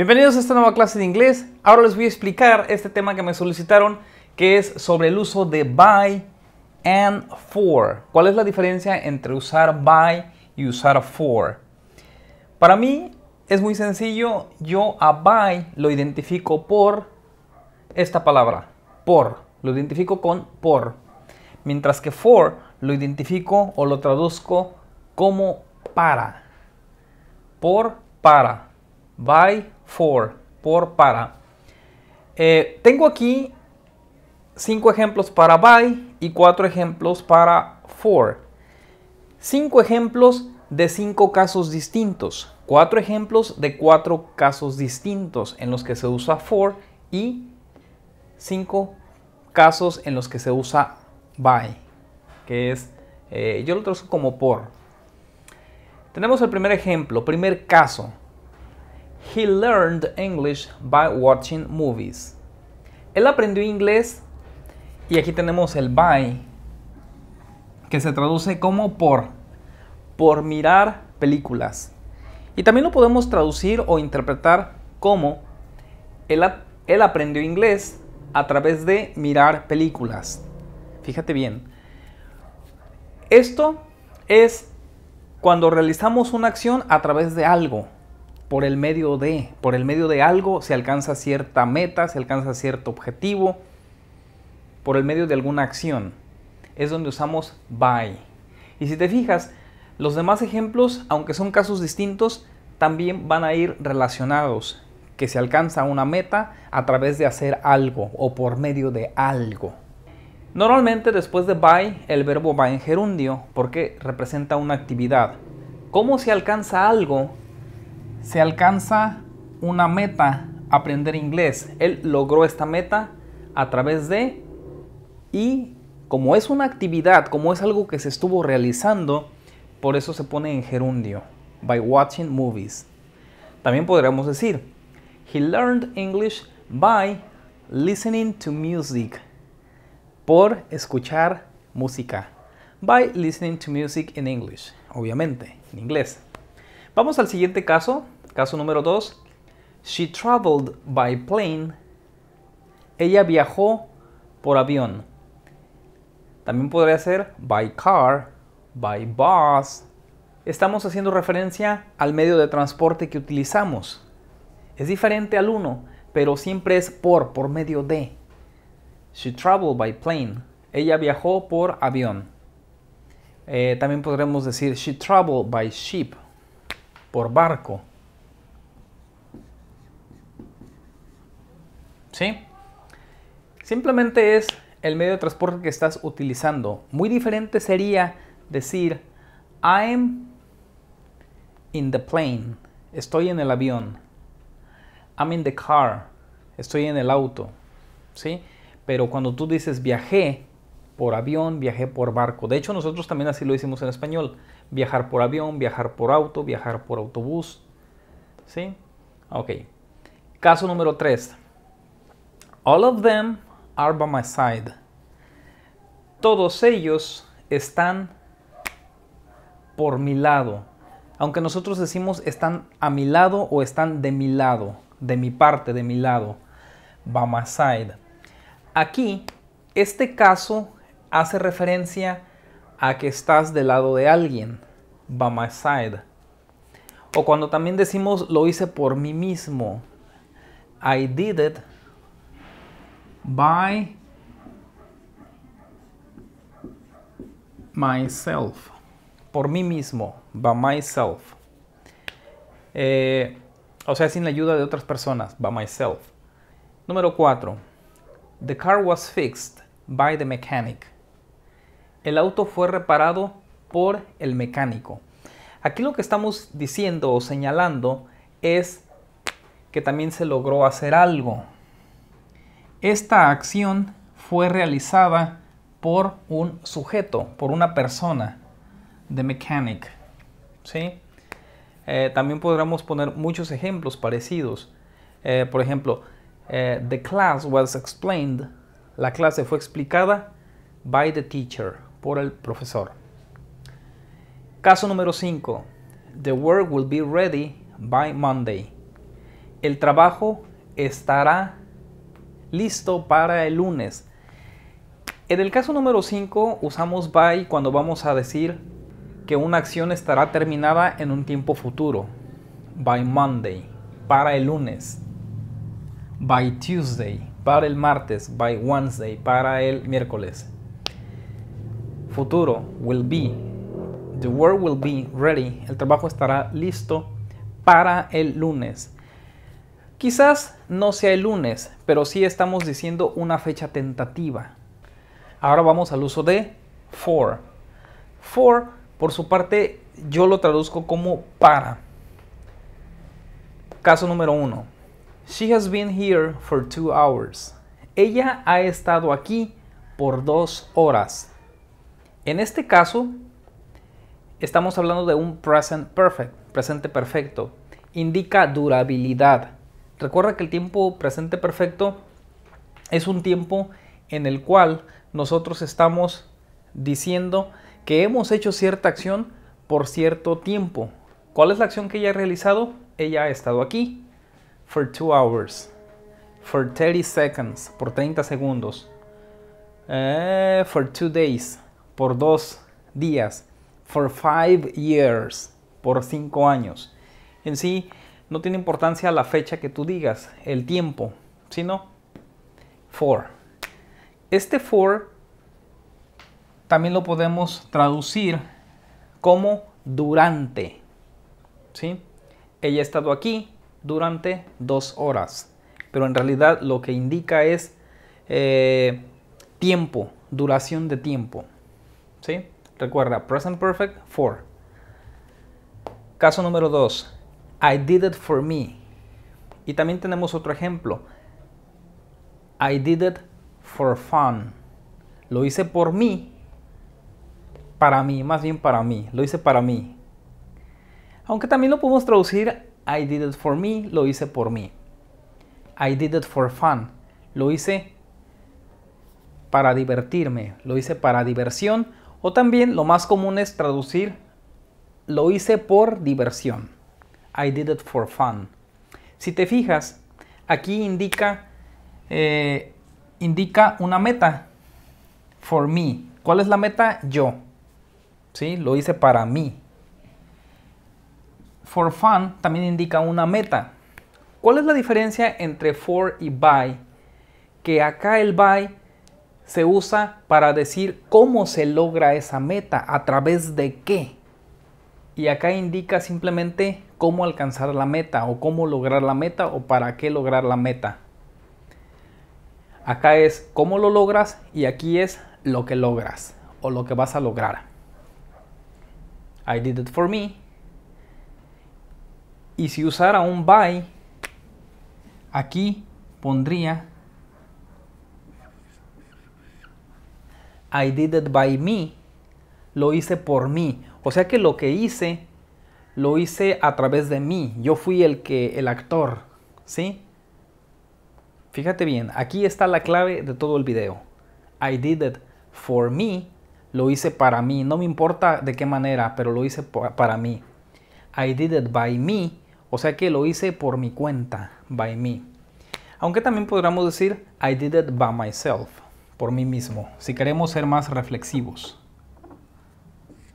Bienvenidos a esta nueva clase de inglés. Ahora les voy a explicar este tema que me solicitaron, que es sobre el uso de by and for. ¿Cuál es la diferencia entre usar by y usar for? Para mí es muy sencillo. Yo a by lo identifico por esta palabra, por. Lo identifico con por. Mientras que for lo identifico o lo traduzco como para. Por, para. By, for, por, para. Eh, tengo aquí cinco ejemplos para by y cuatro ejemplos para for. Cinco ejemplos de cinco casos distintos. Cuatro ejemplos de cuatro casos distintos en los que se usa for y cinco casos en los que se usa by, que es, eh, yo lo traduzco como por. Tenemos el primer ejemplo, primer caso. He learned English by watching movies. Él aprendió inglés y aquí tenemos el by, que se traduce como por, por mirar películas. Y también lo podemos traducir o interpretar como él, él aprendió inglés a través de mirar películas. Fíjate bien. Esto es cuando realizamos una acción a través de algo por el medio de, por el medio de algo se alcanza cierta meta, se alcanza cierto objetivo, por el medio de alguna acción. Es donde usamos by. Y si te fijas, los demás ejemplos, aunque son casos distintos, también van a ir relacionados, que se alcanza una meta a través de hacer algo o por medio de algo. Normalmente después de by, el verbo va en gerundio porque representa una actividad. ¿Cómo se alcanza algo se alcanza una meta, aprender inglés. Él logró esta meta a través de y como es una actividad, como es algo que se estuvo realizando, por eso se pone en gerundio, by watching movies. También podríamos decir, he learned English by listening to music, por escuchar música. By listening to music in English, obviamente, en inglés. Vamos al siguiente caso, caso número 2. She traveled by plane. Ella viajó por avión. También podría ser by car, by bus. Estamos haciendo referencia al medio de transporte que utilizamos. Es diferente al uno, pero siempre es por, por medio de. She traveled by plane. Ella viajó por avión. Eh, también podremos decir she traveled by ship por barco. ¿Sí? Simplemente es el medio de transporte que estás utilizando. Muy diferente sería decir, I'm in the plane, estoy en el avión. I'm in the car, estoy en el auto. ¿Sí? Pero cuando tú dices viajé por avión, viajé por barco. De hecho, nosotros también así lo hicimos en español viajar por avión, viajar por auto, viajar por autobús. ¿Sí? Ok. Caso número 3. All of them are by my side. Todos ellos están por mi lado. Aunque nosotros decimos están a mi lado o están de mi lado, de mi parte, de mi lado. By my side. Aquí, este caso hace referencia a que estás del lado de alguien, by my side. O cuando también decimos lo hice por mí mismo, I did it by myself. Por mí mismo, by myself. Eh, o sea, sin la ayuda de otras personas, by myself. Número 4. The car was fixed by the mechanic el auto fue reparado por el mecánico. Aquí lo que estamos diciendo o señalando es que también se logró hacer algo. Esta acción fue realizada por un sujeto, por una persona, de mechanic. Eh, también podríamos poner muchos ejemplos parecidos. Eh, por ejemplo, eh, the class was explained. La clase fue explicada by the teacher por el profesor. Caso número 5. The work will be ready by Monday. El trabajo estará listo para el lunes. En el caso número 5 usamos by cuando vamos a decir que una acción estará terminada en un tiempo futuro. By Monday, para el lunes. By Tuesday, para el martes. By Wednesday, para el miércoles futuro, will be, the work will be ready, el trabajo estará listo para el lunes. Quizás no sea el lunes, pero sí estamos diciendo una fecha tentativa. Ahora vamos al uso de for. For, por su parte, yo lo traduzco como para. Caso número uno. She has been here for two hours. Ella ha estado aquí por dos horas. En este caso, estamos hablando de un present perfect, presente perfecto. Indica durabilidad. Recuerda que el tiempo presente perfecto es un tiempo en el cual nosotros estamos diciendo que hemos hecho cierta acción por cierto tiempo. ¿Cuál es la acción que ella ha realizado? Ella ha estado aquí for two hours, for 30 seconds, por 30 segundos, eh, for two days, por dos días, for five years, por cinco años. En sí, no tiene importancia la fecha que tú digas, el tiempo, sino for. Este for también lo podemos traducir como durante. ¿sí? Ella ha estado aquí durante dos horas, pero en realidad lo que indica es eh, tiempo, duración de tiempo. Recuerda, present perfect for. Caso número 2. I did it for me. Y también tenemos otro ejemplo. I did it for fun. Lo hice por mí. Para mí, más bien para mí. Lo hice para mí. Aunque también lo podemos traducir I did it for me, lo hice por mí. I did it for fun. Lo hice para divertirme. Lo hice para diversión o también lo más común es traducir lo hice por diversión. I did it for fun. Si te fijas, aquí indica, eh, indica una meta. For me. ¿Cuál es la meta? Yo. ¿Sí? Lo hice para mí. For fun también indica una meta. ¿Cuál es la diferencia entre for y by? Que acá el by se usa para decir cómo se logra esa meta, a través de qué. Y acá indica simplemente cómo alcanzar la meta o cómo lograr la meta o para qué lograr la meta. Acá es cómo lo logras y aquí es lo que logras o lo que vas a lograr. I did it for me. Y si usara un by, aquí pondría I did it by me, lo hice por mí. O sea que lo que hice, lo hice a través de mí. Yo fui el que, el actor, ¿sí? Fíjate bien, aquí está la clave de todo el video. I did it for me, lo hice para mí. No me importa de qué manera, pero lo hice para mí. I did it by me, o sea que lo hice por mi cuenta, by me. Aunque también podríamos decir I did it by myself por mí mismo. Si queremos ser más reflexivos.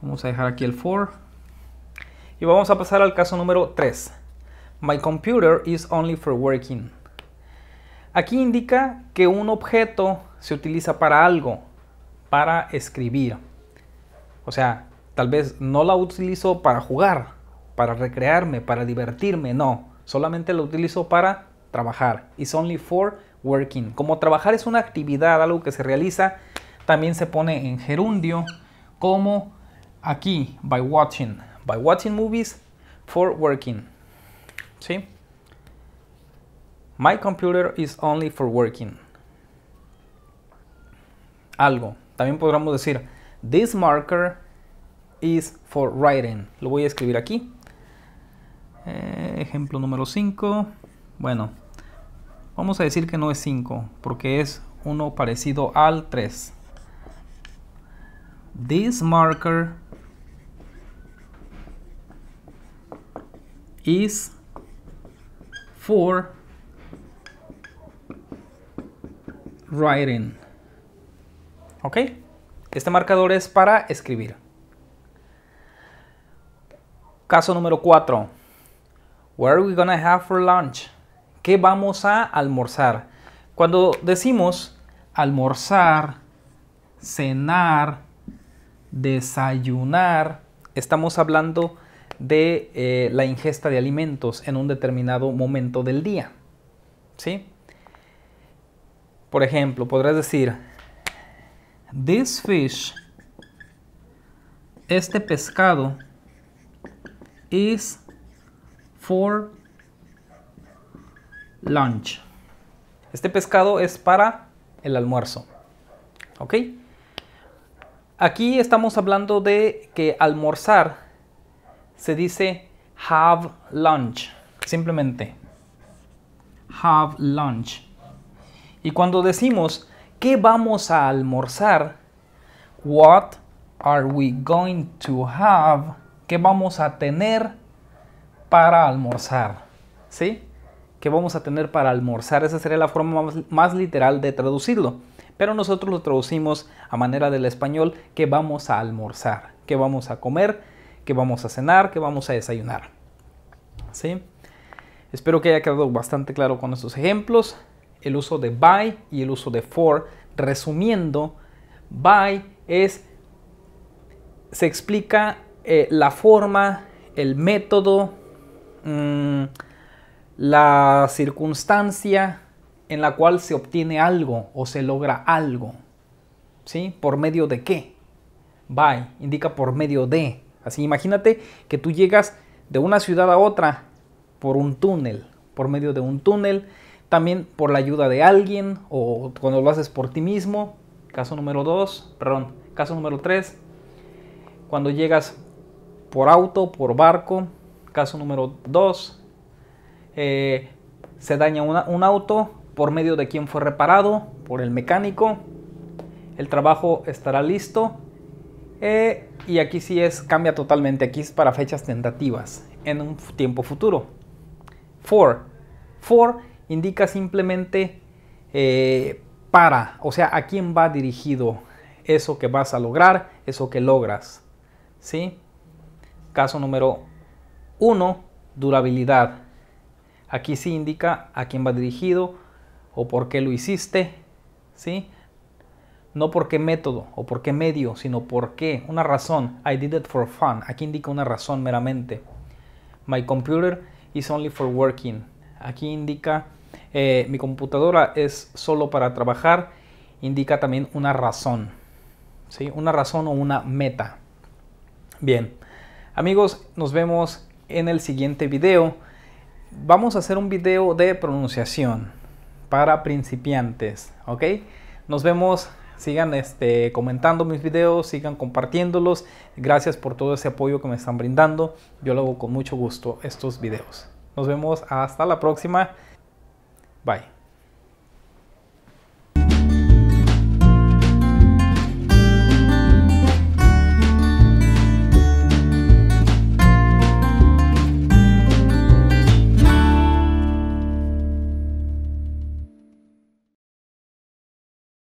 Vamos a dejar aquí el for. Y vamos a pasar al caso número 3. My computer is only for working. Aquí indica que un objeto se utiliza para algo, para escribir. O sea, tal vez no la utilizo para jugar, para recrearme, para divertirme, no. Solamente la utilizo para trabajar. It's only for working. Como trabajar es una actividad, algo que se realiza, también se pone en gerundio como aquí, by watching. By watching movies for working. ¿Sí? My computer is only for working. Algo. También podríamos decir, this marker is for writing. Lo voy a escribir aquí. Eh, ejemplo número 5. Bueno, Vamos a decir que no es 5 porque es uno parecido al 3. This marker is for writing. ¿Ok? Este marcador es para escribir. Caso número 4. Where are we gonna have for lunch? ¿Qué vamos a almorzar? Cuando decimos almorzar, cenar, desayunar, estamos hablando de eh, la ingesta de alimentos en un determinado momento del día. ¿Sí? Por ejemplo, podrás decir, this fish, este pescado, is for lunch. Este pescado es para el almuerzo. ¿Ok? Aquí estamos hablando de que almorzar se dice have lunch. Simplemente. Have lunch. Y cuando decimos qué vamos a almorzar, what are we going to have? ¿Qué vamos a tener para almorzar? ¿Sí? que vamos a tener para almorzar. Esa sería la forma más, literal de traducirlo. Pero nosotros lo traducimos a manera del español que vamos a almorzar, que vamos a comer, que vamos a cenar, que vamos a desayunar. ¿Sí? Espero que haya quedado bastante claro con estos ejemplos. El uso de by y el uso de for. Resumiendo, by es se explica eh, la forma, el método, mm, la circunstancia en la cual se obtiene algo o se logra algo. ¿Sí? ¿Por medio de qué? By indica por medio de. Así imagínate que tú llegas de una ciudad a otra por un túnel, por medio de un túnel, también por la ayuda de alguien o cuando lo haces por ti mismo. Caso número dos, perdón, caso número 3, cuando llegas por auto, por barco. Caso número 2, eh, se daña un auto, por medio de quien fue reparado, por el mecánico, el trabajo estará listo. Eh, y aquí sí es, cambia totalmente, aquí es para fechas tentativas, en un tiempo futuro. For. For indica simplemente eh, para, o sea, a quién va dirigido eso que vas a lograr, eso que logras. ¿Sí? Caso número uno durabilidad. Aquí sí indica a quién va dirigido o por qué lo hiciste, ¿sí? No por qué método o por qué medio, sino por qué, una razón. I did it for fun. Aquí indica una razón meramente. My computer is only for working. Aquí indica eh, mi computadora es solo para trabajar. Indica también una razón. ¿sí? Una razón o una meta. Bien. Amigos, nos vemos en el siguiente video. Vamos a hacer un video de pronunciación para principiantes, ¿ok? Nos vemos, sigan este, comentando mis videos, sigan compartiéndolos. Gracias por todo ese apoyo que me están brindando. Yo lo hago con mucho gusto estos videos. Nos vemos hasta la próxima. Bye.